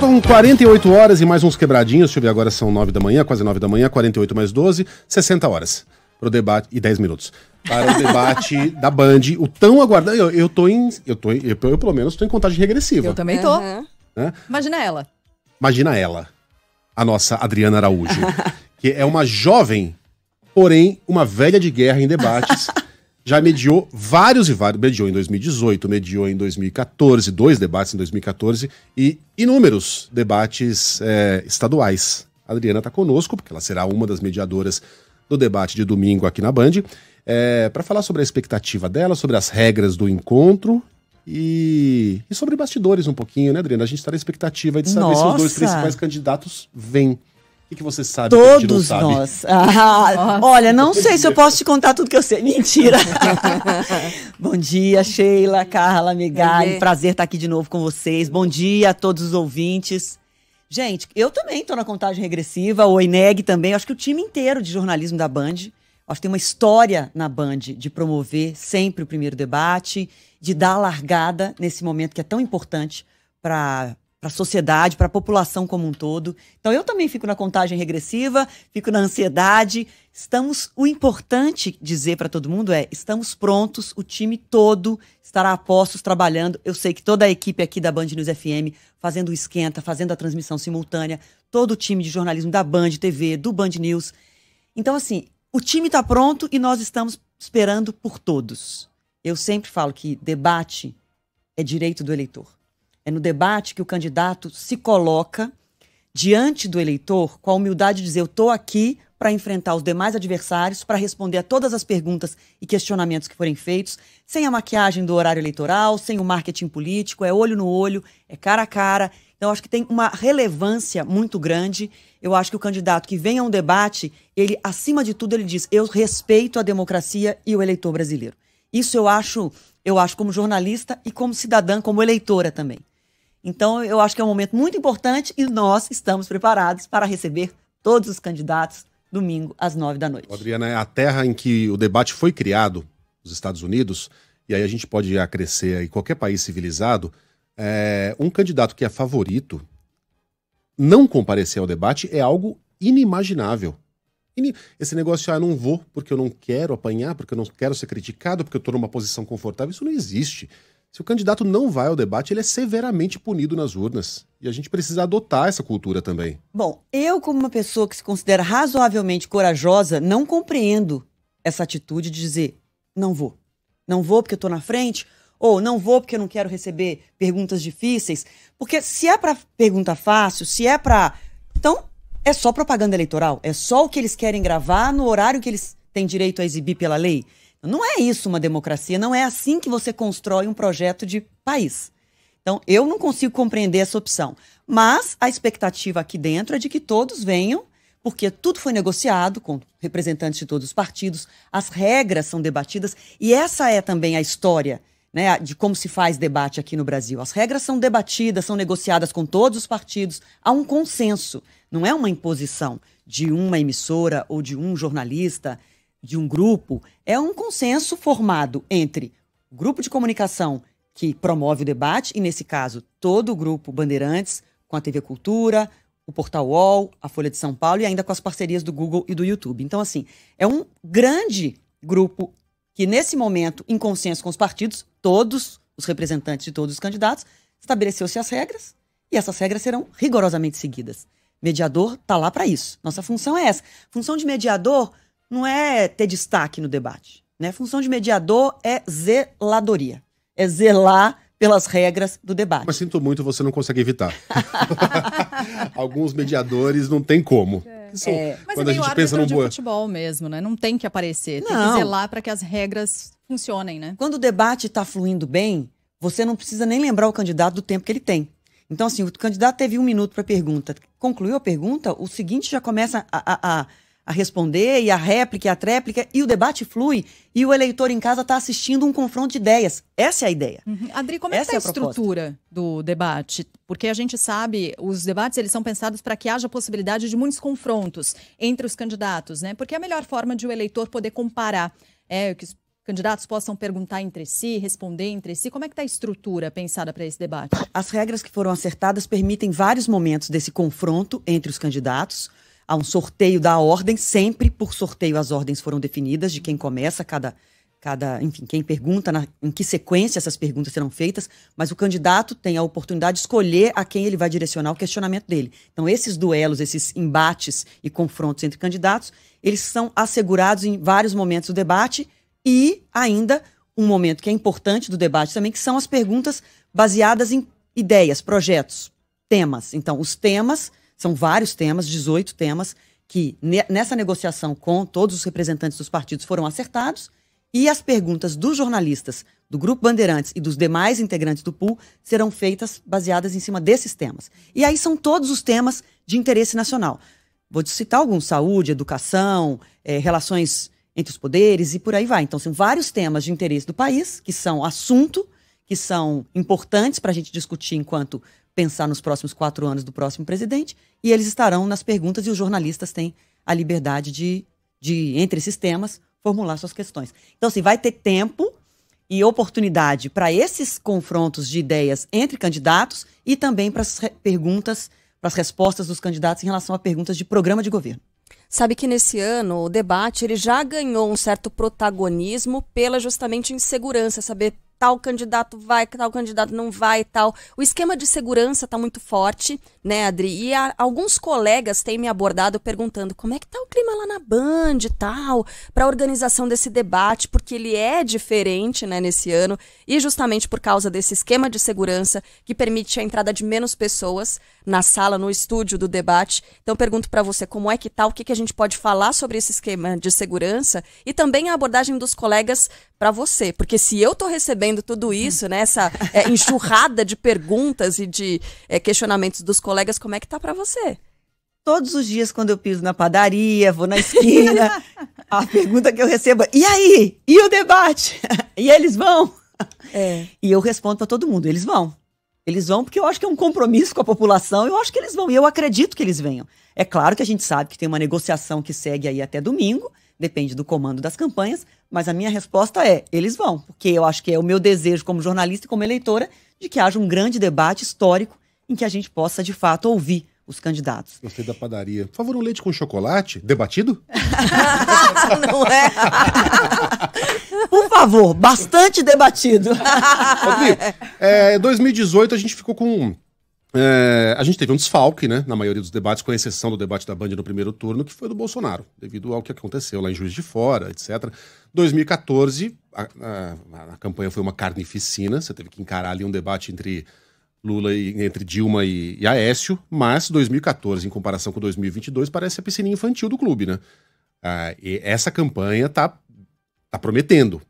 Faltam 48 horas e mais uns quebradinhos. Deixa eu ver, agora são 9 da manhã, quase 9 da manhã, 48 mais 12, 60 horas. Pro debate. E 10 minutos. Para o debate da Band, o tão aguardado. Eu, eu tô em. Eu, tô em, eu, eu, pelo menos, tô em contagem regressiva. Eu também tô. Uhum. Né? Imagina ela. Imagina ela. A nossa Adriana Araújo. que é uma jovem, porém, uma velha de guerra em debates. já mediou vários e vários. Mediou em 2018, mediou em 2014, dois debates em 2014 e inúmeros debates é, estaduais. A Adriana está conosco, porque ela será uma das mediadoras do debate de domingo aqui na Band, é, eh, para falar sobre a expectativa dela, sobre as regras do encontro e, e sobre bastidores um pouquinho, né, Adriana? A gente está na expectativa de saber Nossa. se os dois principais candidatos vêm. O que, você sabe? Todos nós. Ah, olha, não sei se eu posso te contar tudo que eu sei. Mentira. Bom dia, Sheila, Carla, Migali. Prazer estar aqui de novo com vocês. Bom dia a todos os ouvintes. Gente, eu também estou na contagem regressiva, o INEG também. Acho que o time inteiro de jornalismo da Band. Acho que tem uma história na Band de promover sempre o primeiro debate, de dar a largada nesse momento que é tão importante para para a sociedade, para a população como um todo. Então eu também fico na contagem regressiva, fico na ansiedade. Estamos, o importante dizer para todo mundo é, estamos prontos, o time todo estará a postos trabalhando. Eu sei que toda a equipe aqui da Band News FM fazendo o esquenta, fazendo a transmissão simultânea, todo o time de jornalismo da Band TV, do Band News. Então assim, o time está pronto e nós estamos esperando por todos. Eu sempre falo que debate é direito do eleitor é no debate que o candidato se coloca diante do eleitor com a humildade de dizer: Eu estou aqui para enfrentar os demais adversários, para responder a todas as perguntas e questionamentos que forem feitos, sem a maquiagem do horário eleitoral, sem o marketing político, é olho no olho, é cara a cara. Então, acho que tem uma relevância muito grande. Eu acho que o candidato que vem a um debate, ele, acima de tudo, ele diz: Eu respeito a democracia e o eleitor brasileiro. Isso eu acho, eu acho como jornalista e como cidadã, como eleitora também. Então, eu acho que é um momento muito importante e nós estamos preparados para receber todos os candidatos domingo às nove da noite. Adriana, é a terra em que o debate foi criado, os Estados Unidos, e aí a gente pode acrescer aí qualquer país civilizado, é, um candidato que é favorito não comparecer ao debate é algo inimaginável. Esse negócio de, ah, não vou porque eu não quero apanhar, porque eu não quero ser criticado, porque eu estou numa posição confortável, isso não existe. Se o candidato não vai ao debate, ele é severamente punido nas urnas. E a gente precisa adotar essa cultura também. Bom, eu, como uma pessoa que se considera razoavelmente corajosa, não compreendo essa atitude de dizer: não vou. Não vou porque eu estou na frente, ou não vou porque eu não quero receber perguntas difíceis. Porque se é para pergunta fácil, se é para. Então, é só propaganda eleitoral. É só o que eles querem gravar no horário que eles têm direito a exibir pela lei. Não é isso uma democracia, não é assim que você constrói um projeto de país. Então, eu não consigo compreender essa opção. Mas a expectativa aqui dentro é de que todos venham, porque tudo foi negociado com representantes de todos os partidos, as regras são debatidas, e essa é também a história né, de como se faz debate aqui no Brasil. As regras são debatidas, são negociadas com todos os partidos, há um consenso, não é uma imposição de uma emissora ou de um jornalista de um grupo é um consenso formado entre o grupo de comunicação que promove o debate, e nesse caso, todo o grupo Bandeirantes, com a TV Cultura, o Portal UOL, a Folha de São Paulo e ainda com as parcerias do Google e do YouTube. Então, assim, é um grande grupo que, nesse momento, em consenso com os partidos, todos os representantes de todos os candidatos, estabeleceu-se as regras e essas regras serão rigorosamente seguidas. Mediador está lá para isso. Nossa função é essa. Função de mediador não é ter destaque no debate. Né? Função de mediador é zeladoria. É zelar pelas regras do debate. Mas sinto muito, você não consegue evitar. Alguns mediadores não tem como. É. São, é. Quando é a gente pensa no de futebol mesmo, né? Não tem que aparecer, tem que zelar para que as regras funcionem, né? Quando o debate está fluindo bem, você não precisa nem lembrar o candidato do tempo que ele tem. Então, assim, o candidato teve um minuto para pergunta. Concluiu a pergunta, o seguinte já começa a, a, a a responder, e a réplica, e a tréplica, e o debate flui, e o eleitor em casa está assistindo um confronto de ideias. Essa é a ideia. Uhum. Adri, como é Essa é, é a, estrutura do debate? Porque a gente sabe, os debates eles são pensados para que haja possibilidade de muitos confrontos entre os candidatos, né? Porque é a melhor forma de o eleitor poder comparar é que os candidatos possam perguntar entre si, responder entre si. Como é que está a estrutura pensada para esse debate? As regras que foram acertadas permitem vários momentos desse confronto entre os candidatos. Há um sorteio da ordem, sempre por sorteio as ordens foram definidas de quem começa cada cada, enfim, quem pergunta na, em que sequência essas perguntas serão feitas, mas o candidato tem a oportunidade de escolher a quem ele vai direcionar o questionamento dele. Então, esses duelos, esses embates e confrontos entre candidatos, eles são assegurados em vários momentos do debate e ainda um momento que é importante do debate também, que são as perguntas baseadas em ideias, projetos, temas. Então, os temas são vários temas, 18 temas, que nessa negociação com todos os representantes dos partidos foram acertados e as perguntas dos jornalistas do Grupo Bandeirantes e dos demais integrantes do PUL serão feitas baseadas em cima desses temas. E aí são todos os temas de interesse nacional. Vou citar alguns: saúde, educação, é, relações entre os poderes e por aí vai. Então, são vários temas de interesse do país, que são assunto, que são importantes para a gente discutir enquanto pensar nos próximos quatro anos do próximo presidente, e eles estarão nas perguntas e os jornalistas têm a liberdade de, de entre esses temas, formular suas questões. Então, assim, vai ter tempo e oportunidade para esses confrontos de ideias entre candidatos e também para as perguntas, para as respostas dos candidatos em relação a perguntas de programa de governo. Sabe que nesse ano o debate ele já ganhou um certo protagonismo pela justamente insegurança, saber tal candidato vai, tal candidato não vai e tal. O esquema de segurança está muito forte, né, Adri? E a, alguns colegas têm me abordado perguntando como é que tá o clima lá na Band e tal, para a organização desse debate, porque ele é diferente, né, nesse ano, e justamente por causa desse esquema de segurança que permite a entrada de menos pessoas na sala, no estúdio do debate. Então pergunto para você como é que tá, o que, que a gente pode falar sobre esse esquema de segurança e também a abordagem dos colegas para você. Porque se eu estou recebendo tudo isso, né, essa é, enxurrada de perguntas e de é, questionamentos dos colegas, como é que tá para você? Todos os dias, quando eu piso na padaria, vou na esquina, a pergunta que eu recebo é: e aí? E o debate? e eles vão? É. E eu respondo para todo mundo: eles vão. Eles vão porque eu acho que é um compromisso com a população, eu acho que eles vão, e eu acredito que eles venham. É claro que a gente sabe que tem uma negociação que segue aí até domingo, Depende do comando das campanhas, mas a minha resposta é: eles vão, porque eu acho que é o meu desejo como jornalista e como eleitora de que haja um grande debate histórico em que a gente possa, de fato, ouvir os candidatos. Gostei da padaria. Por favor, um leite com chocolate? Debatido? Não é? Por favor, bastante debatido. Rodrigo, é, 2018 a gente ficou com é, a gente teve um desfalque, né, na maioria dos debates, com exceção do debate da Band no primeiro turno, que foi do Bolsonaro, devido ao que aconteceu lá em Juiz de Fora, etc. 2014, a, a, a campanha foi uma carnificina, você teve que encarar ali um debate entre Lula e entre Dilma e, e Aécio, mas 2014, em comparação com 2022, parece a piscininha infantil do clube, né? Ah, e essa campanha tá, tá prometendo.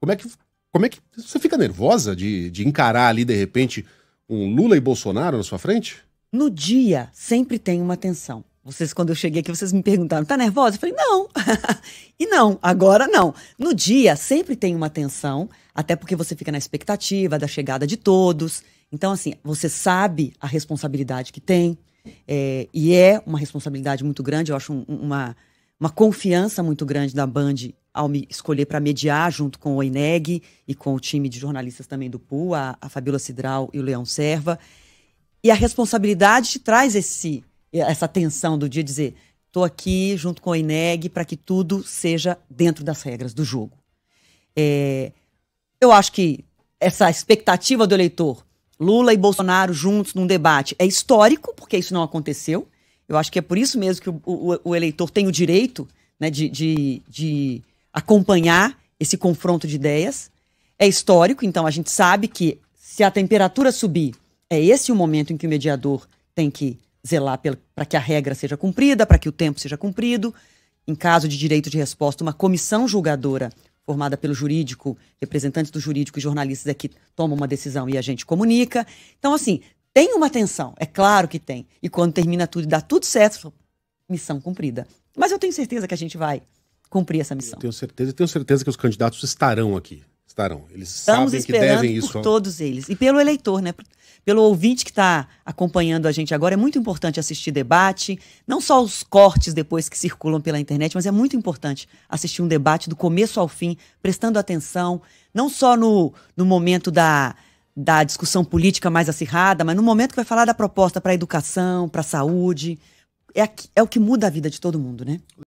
Como é que, como é que você fica nervosa de, de encarar ali, de repente um Lula e Bolsonaro na sua frente? No dia, sempre tem uma tensão. Vocês, quando eu cheguei aqui, vocês me perguntaram, tá nervosa? Eu falei, não. e não, agora não. No dia, sempre tem uma tensão, até porque você fica na expectativa da chegada de todos. Então, assim, você sabe a responsabilidade que tem, é, e é uma responsabilidade muito grande, eu acho um, uma, uma confiança muito grande da Band ao me escolher para mediar junto com o INEG e com o time de jornalistas também do PUL, a, a Fabíola Cidral e o Leão Serva. E a responsabilidade te traz esse, essa tensão do dia dizer, estou aqui junto com o INEG para que tudo seja dentro das regras do jogo. É, eu acho que essa expectativa do eleitor, Lula e Bolsonaro juntos num debate, é histórico, porque isso não aconteceu. Eu acho que é por isso mesmo que o, o, o eleitor tem o direito né, de, de, de acompanhar esse confronto de ideias. É histórico, então a gente sabe que se a temperatura subir, é esse o momento em que o mediador tem que zelar para que a regra seja cumprida, para que o tempo seja cumprido. Em caso de direito de resposta, uma comissão julgadora formada pelo jurídico, representantes do jurídico e jornalistas aqui é tomam uma decisão e a gente comunica. Então, assim, tem uma tensão, é claro que tem. E quando termina tudo e dá tudo certo, missão cumprida. Mas eu tenho certeza que a gente vai cumprir essa missão. Eu tenho certeza, tenho certeza que os candidatos estarão aqui. Estarão. Eles Estamos sabem que devem isso. todos eles. E pelo eleitor, né? Pelo ouvinte que está acompanhando a gente agora, é muito importante assistir debate, não só os cortes depois que circulam pela internet, mas é muito importante assistir um debate do começo ao fim, prestando atenção, não só no, no momento da, da discussão política mais acirrada, mas no momento que vai falar da proposta para a educação, para a saúde. É, aqui, é o que muda a vida de todo mundo, né?